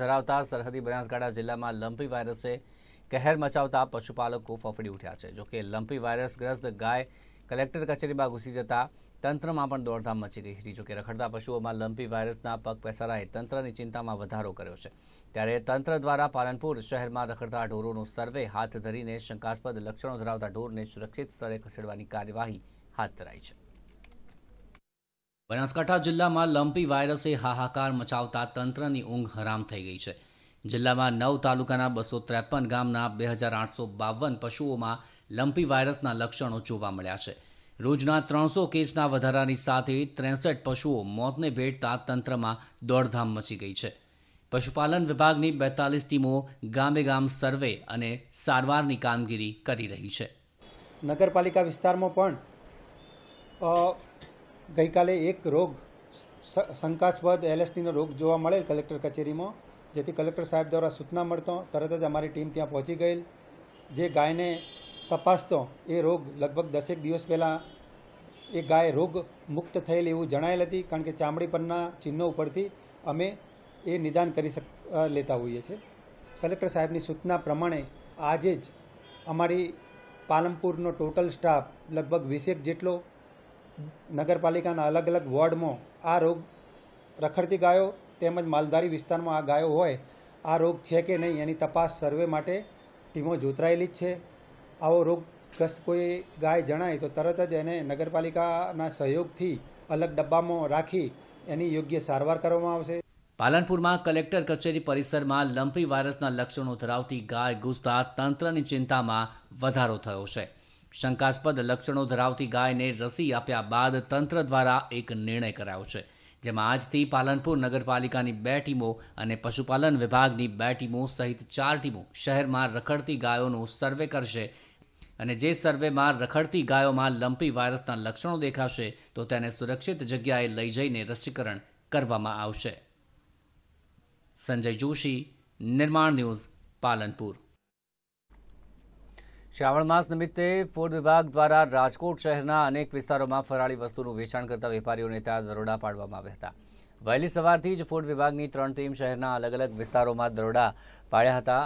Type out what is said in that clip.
ધરાવતા સરહદી બનાસકાંઠા જિલ્લામાં લંપી વાયરસે કહેર મચાવતા પશુપાલકો ફફડી ઉઠ્યા છે જોકે લંપી વાયરસગ્રસ્ત ગાય કલેક્ટર કચેરીમાં ઘૂસી જતા તંત્રમાં પણ દોડધામ મચી ગઈ હતી જોકે રખડતા પશુઓમાં લંપી વાયરસના પગ પેસારાએ તંત્રની ચિંતામાં વધારો કર્યો છે ત્યારે તંત્ર દ્વારા પાલનપુર શહેરમાં રખડતા ઢોરોનો સર્વે હાથ ધરીને શંકાસ્પદ લક્ષણો ધરાવતા ઢોરને સુરક્ષિત સ્થળે ખસેડવાની કાર્યવાહી હાથ ધરાઈ છે બનાસકાંઠા જિલ્લામાં લંપી વાયરસે હાહાકાર મચાવતા તંત્રની ઊંઘ હરામ થઈ ગઈ છે જિલ્લામાં નવ તાલુકાના બસો ત્રેપન ગામના બે હજાર આઠસો બાવન પશુઓમાં લંપી વાયરસના લક્ષણો જોવા મળ્યા છે રોજના ત્રણસો કેસના વધારાની સાથે ત્રેસઠ પશુઓ મોતને ભેટતા તંત્રમાં દોડધામ મચી ગઈ છે પશુપાલન વિભાગની બેતાલીસ ટીમો ગામે ગામ સર્વે અને સારવારની કામગીરી કરી રહી છે નગરપાલિકા વિસ્તારમાં પણ ગઈકાલે એક રોગ શંકાસ્પદ એલએસટીનો રોગ જોવા મળેલ કલેક્ટર કચેરીમાં જેથી કલેક્ટર સાહેબ દ્વારા સૂચના મળતો તરત જ અમારી ટીમ ત્યાં પહોંચી ગયેલ જે ગાયને તપાસતો એ રોગ લગભગ દસેક દિવસ પહેલાં એ ગાય રોગ મુક્ત થયેલ એવું જણાયેલ હતી કારણ કે ચામડી પરના ચિહ્નો ઉપરથી અમે એ નિદાન કરી શક લેતા હોઈએ છીએ કલેક્ટર સાહેબની સૂચના પ્રમાણે આજે જ અમારી પાલમપુરનો ટોટલ સ્ટાફ લગભગ વીસેક જેટલો નગરપાલિકાના અલગ અલગ વોર્ડમાં આ રોગ રખડતી ગાયો તેમજ માલધારી વિસ્તારમાં આ ગાયો હોય આ રોગ છે કે નહીં એની તપાસ સર્વે માટે ટીમો જોતરાયેલી જ છે આવો રોગગ્રસ્ત કોઈ ગાય જણાય તો તરત જ એને નગરપાલિકાના સહયોગથી અલગ ડબ્બામાં રાખી એની યોગ્ય સારવાર કરવામાં આવશે પાલનપુરમાં કલેક્ટર કચેરી પરિસરમાં લંપી વાયરસના લક્ષણો ધરાવતી ગાય ઘૂસતા તંત્રની ચિંતામાં વધારો થયો છે શંકાસ્પદ લક્ષણો ધરાવતી ગાયને રસી આપ્યા બાદ તંત્ર દ્વારા એક નિર્ણય કરાયો છે જેમાં આજથી પાલનપુર નગરપાલિકાની બે ટીમો અને પશુપાલન વિભાગની બે ટીમો સહિત ચાર ટીમો શહેરમાં રખડતી ગાયોનો સર્વે કરશે અને જે સર્વેમાં રખડતી ગાયોમાં લંપી વાયરસના લક્ષણો દેખાશે તો તેને સુરક્ષિત જગ્યાએ લઈ જઈને રસીકરણ કરવામાં આવશે સંજય જોશી નિર્માણ ન્યૂઝ પાલનપુર શ્રાવણ માસ નિમિત્તે ફૂડ વિભાગ દ્વારા રાજકોટ શહેરના અનેક વિસ્તારોમાં ફરાળી વસ્તુનું વેચાણ કરતા વેપારીઓને ત્યાં દરોડા પાડવામાં આવ્યા હતા વહેલી સવારથી જ ફૂડ વિભાગની ત્રણ ટીમ શહેરના અલગ અલગ વિસ્તારોમાં દરોડા પાડ્યા હતા